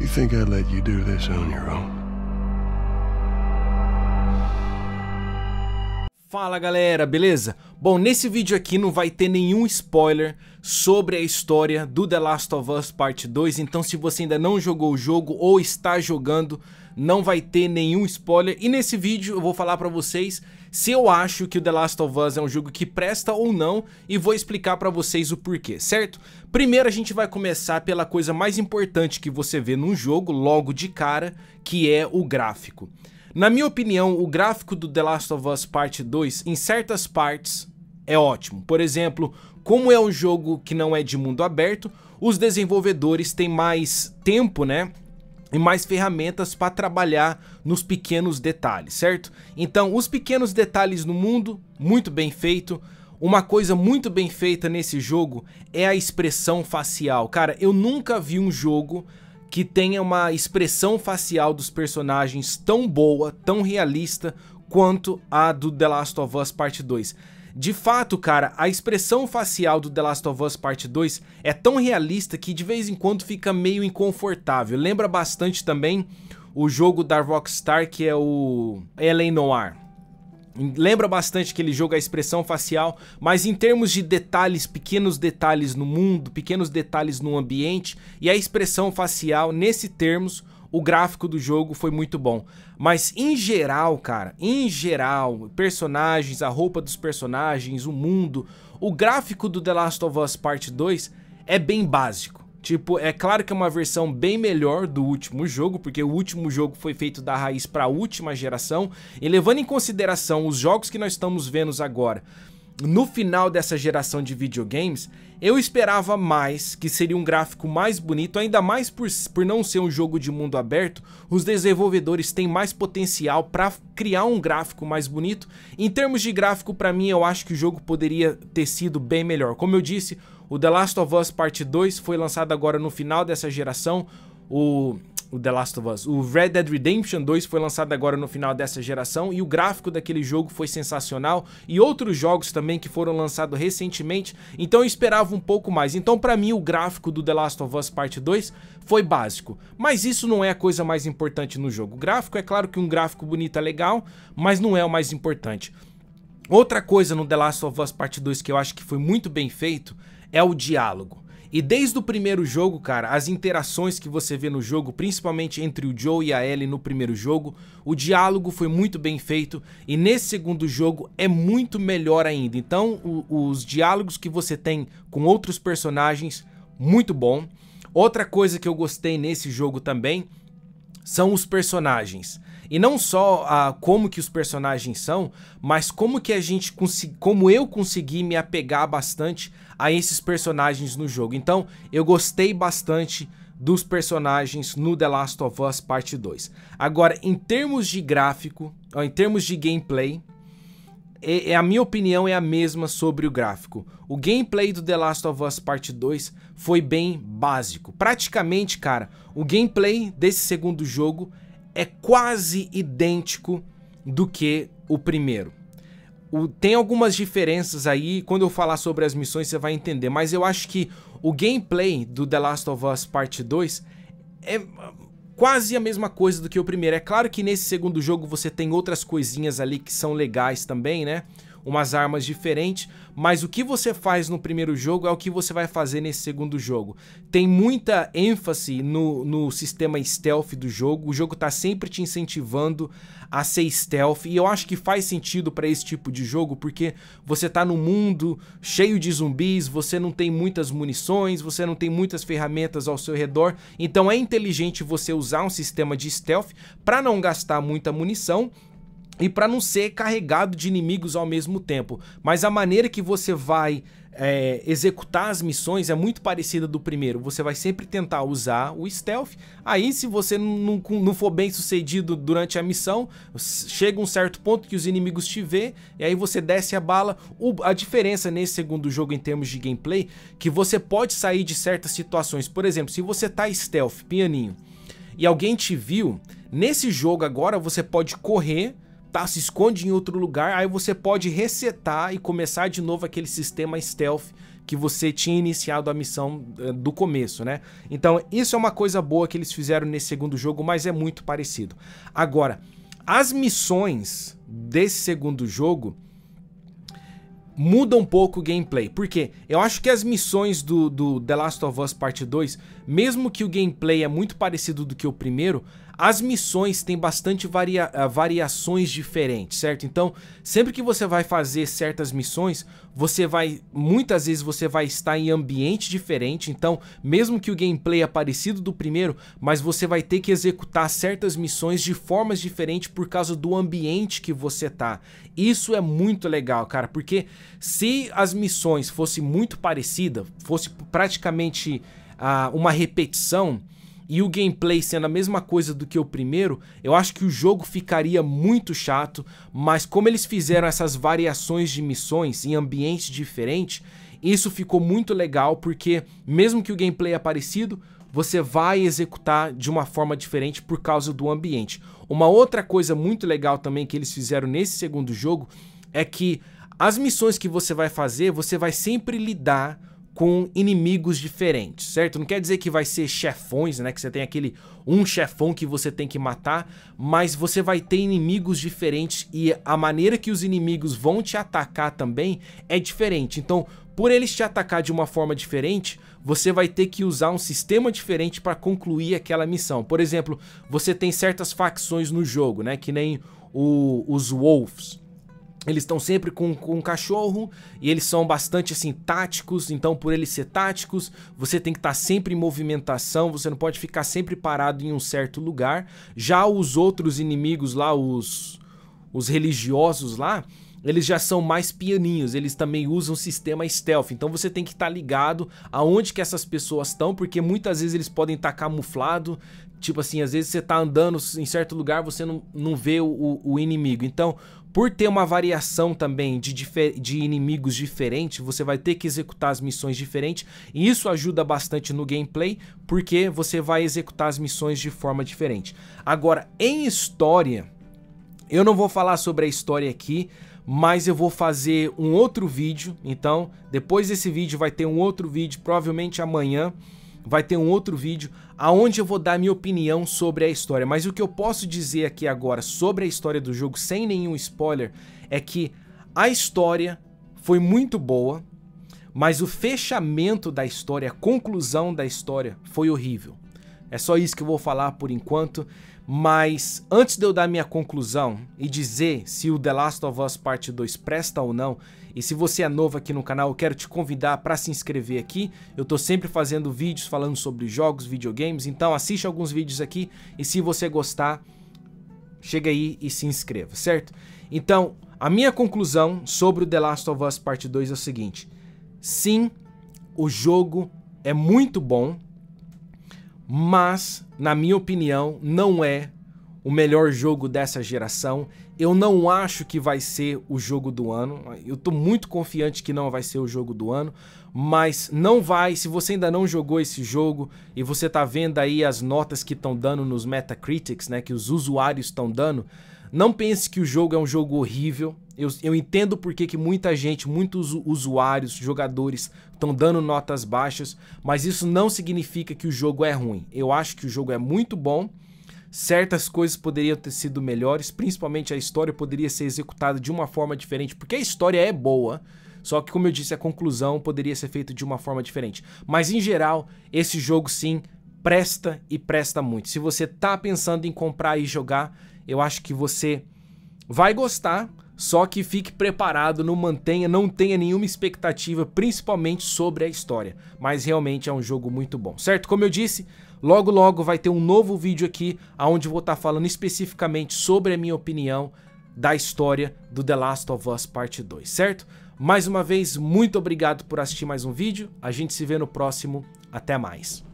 You think I'd let you do this on your own? Fala galera, beleza? Bom, nesse vídeo aqui não vai ter nenhum spoiler sobre a história do The Last of Us Part 2, então se você ainda não jogou o jogo ou está jogando, não vai ter nenhum spoiler. E nesse vídeo eu vou falar para vocês se eu acho que o The Last of Us é um jogo que presta ou não e vou explicar pra vocês o porquê, certo? Primeiro a gente vai começar pela coisa mais importante que você vê num jogo logo de cara, que é o gráfico. Na minha opinião, o gráfico do The Last of Us Parte 2, em certas partes, é ótimo. Por exemplo, como é um jogo que não é de mundo aberto, os desenvolvedores têm mais tempo, né? e mais ferramentas para trabalhar nos pequenos detalhes, certo? Então, os pequenos detalhes no mundo, muito bem feito. Uma coisa muito bem feita nesse jogo é a expressão facial. Cara, eu nunca vi um jogo que tenha uma expressão facial dos personagens tão boa, tão realista quanto a do The Last of Us Parte 2. De fato, cara, a expressão facial do The Last of Us Part 2 é tão realista que de vez em quando fica meio inconfortável. Lembra bastante também o jogo da Rockstar que é o L.A. Noir. Lembra bastante aquele jogo, a expressão facial, mas em termos de detalhes, pequenos detalhes no mundo, pequenos detalhes no ambiente, e a expressão facial, nesse termos, o gráfico do jogo foi muito bom. Mas em geral, cara, em geral, personagens, a roupa dos personagens, o mundo, o gráfico do The Last of Us Part 2 é bem básico. Tipo, é claro que é uma versão bem melhor do último jogo, porque o último jogo foi feito da raiz para a última geração, e levando em consideração os jogos que nós estamos vendo agora, no final dessa geração de videogames, eu esperava mais, que seria um gráfico mais bonito, ainda mais por, por não ser um jogo de mundo aberto, os desenvolvedores têm mais potencial para criar um gráfico mais bonito. Em termos de gráfico, para mim, eu acho que o jogo poderia ter sido bem melhor. Como eu disse, o The Last of Us Part 2 foi lançado agora no final dessa geração, o o The Last of Us. O Red Dead Redemption 2 foi lançado agora no final dessa geração e o gráfico daquele jogo foi sensacional e outros jogos também que foram lançados recentemente, então eu esperava um pouco mais. Então para mim o gráfico do The Last of Us Parte 2 foi básico, mas isso não é a coisa mais importante no jogo. O gráfico é claro que um gráfico bonito é legal, mas não é o mais importante. Outra coisa no The Last of Us Parte 2 que eu acho que foi muito bem feito é o diálogo. E desde o primeiro jogo, cara, as interações que você vê no jogo, principalmente entre o Joe e a Ellie no primeiro jogo, o diálogo foi muito bem feito e nesse segundo jogo é muito melhor ainda. Então, o, os diálogos que você tem com outros personagens, muito bom. Outra coisa que eu gostei nesse jogo também são os personagens. E não só a ah, como que os personagens são, mas como que a gente como eu consegui me apegar bastante a esses personagens no jogo. Então, eu gostei bastante dos personagens no The Last of Us Parte 2. Agora, em termos de gráfico, em termos de gameplay, é, é, a minha opinião é a mesma sobre o gráfico. O gameplay do The Last of Us Parte 2 foi bem básico. Praticamente, cara, o gameplay desse segundo jogo é quase idêntico do que o primeiro. O, tem algumas diferenças aí, quando eu falar sobre as missões você vai entender, mas eu acho que o gameplay do The Last of Us Parte 2 é, é quase a mesma coisa do que o primeiro. É claro que nesse segundo jogo você tem outras coisinhas ali que são legais também, né? umas armas diferentes, mas o que você faz no primeiro jogo é o que você vai fazer nesse segundo jogo. Tem muita ênfase no, no sistema stealth do jogo, o jogo tá sempre te incentivando a ser stealth, e eu acho que faz sentido para esse tipo de jogo, porque você tá no mundo cheio de zumbis, você não tem muitas munições, você não tem muitas ferramentas ao seu redor, então é inteligente você usar um sistema de stealth para não gastar muita munição e para não ser carregado de inimigos ao mesmo tempo. Mas a maneira que você vai é, executar as missões é muito parecida do primeiro. Você vai sempre tentar usar o stealth. Aí, se você não, não for bem sucedido durante a missão, chega um certo ponto que os inimigos te vê e aí você desce a bala. O, a diferença nesse segundo jogo em termos de gameplay que você pode sair de certas situações. Por exemplo, se você tá stealth, pianinho, e alguém te viu, nesse jogo agora você pode correr tá, se esconde em outro lugar, aí você pode resetar e começar de novo aquele sistema stealth que você tinha iniciado a missão eh, do começo, né? Então, isso é uma coisa boa que eles fizeram nesse segundo jogo, mas é muito parecido. Agora, as missões desse segundo jogo mudam um pouco o gameplay. porque Eu acho que as missões do, do The Last of Us Part 2, mesmo que o gameplay é muito parecido do que o primeiro, as missões têm bastante varia ah, variações diferentes, certo? Então, sempre que você vai fazer certas missões, você vai muitas vezes você vai estar em ambiente diferente, então mesmo que o gameplay é parecido do primeiro, mas você vai ter que executar certas missões de formas diferentes por causa do ambiente que você tá. Isso é muito legal, cara, porque se as missões fossem muito parecidas, fosse praticamente uh, uma repetição, e o gameplay sendo a mesma coisa do que o primeiro, eu acho que o jogo ficaria muito chato, mas como eles fizeram essas variações de missões em ambientes diferentes, isso ficou muito legal porque mesmo que o gameplay é parecido, você vai executar de uma forma diferente por causa do ambiente. Uma outra coisa muito legal também que eles fizeram nesse segundo jogo é que as missões que você vai fazer, você vai sempre lidar com inimigos diferentes, certo? Não quer dizer que vai ser chefões, né? Que você tem aquele um chefão que você tem que matar, mas você vai ter inimigos diferentes e a maneira que os inimigos vão te atacar também é diferente. Então, por eles te atacar de uma forma diferente, você vai ter que usar um sistema diferente para concluir aquela missão. Por exemplo, você tem certas facções no jogo, né? Que nem o, os Wolves. Eles estão sempre com, com um cachorro e eles são bastante assim táticos, então por eles ser táticos, você tem que estar tá sempre em movimentação, você não pode ficar sempre parado em um certo lugar. Já os outros inimigos lá, os os religiosos lá, eles já são mais pianinhos, eles também usam sistema stealth, então você tem que estar tá ligado aonde que essas pessoas estão, porque muitas vezes eles podem estar tá camuflado, tipo assim, às vezes você está andando em certo lugar, você não, não vê o, o inimigo, então por ter uma variação também de, de inimigos diferentes, você vai ter que executar as missões diferentes. E isso ajuda bastante no gameplay, porque você vai executar as missões de forma diferente. Agora, em história, eu não vou falar sobre a história aqui, mas eu vou fazer um outro vídeo. Então, depois desse vídeo vai ter um outro vídeo, provavelmente amanhã vai ter um outro vídeo aonde eu vou dar minha opinião sobre a história. Mas o que eu posso dizer aqui agora sobre a história do jogo, sem nenhum spoiler, é que a história foi muito boa, mas o fechamento da história, a conclusão da história foi horrível. É só isso que eu vou falar por enquanto. Mas antes de eu dar minha conclusão e dizer se o The Last of Us Parte 2 presta ou não, e se você é novo aqui no canal, eu quero te convidar para se inscrever aqui. Eu tô sempre fazendo vídeos falando sobre jogos, videogames, então assiste alguns vídeos aqui e se você gostar, chega aí e se inscreva, certo? Então, a minha conclusão sobre o The Last of Us Parte 2 é o seguinte: sim, o jogo é muito bom, mas, na minha opinião, não é o melhor jogo dessa geração. Eu não acho que vai ser o jogo do ano. Eu tô muito confiante que não vai ser o jogo do ano, mas não vai. Se você ainda não jogou esse jogo e você tá vendo aí as notas que estão dando nos Metacritics, né, que os usuários estão dando, não pense que o jogo é um jogo horrível. Eu, eu entendo porque que muita gente, muitos usuários, jogadores, estão dando notas baixas, mas isso não significa que o jogo é ruim. Eu acho que o jogo é muito bom. Certas coisas poderiam ter sido melhores, principalmente a história poderia ser executada de uma forma diferente, porque a história é boa. Só que, como eu disse, a conclusão poderia ser feita de uma forma diferente. Mas, em geral, esse jogo sim presta e presta muito. Se você tá pensando em comprar e jogar, eu acho que você vai gostar. Só que fique preparado, não mantenha, não tenha nenhuma expectativa, principalmente sobre a história. Mas realmente é um jogo muito bom, certo? Como eu disse, logo logo vai ter um novo vídeo aqui, onde vou estar tá falando especificamente sobre a minha opinião da história do The Last of Us Parte 2, certo? Mais uma vez, muito obrigado por assistir mais um vídeo, a gente se vê no próximo, até mais.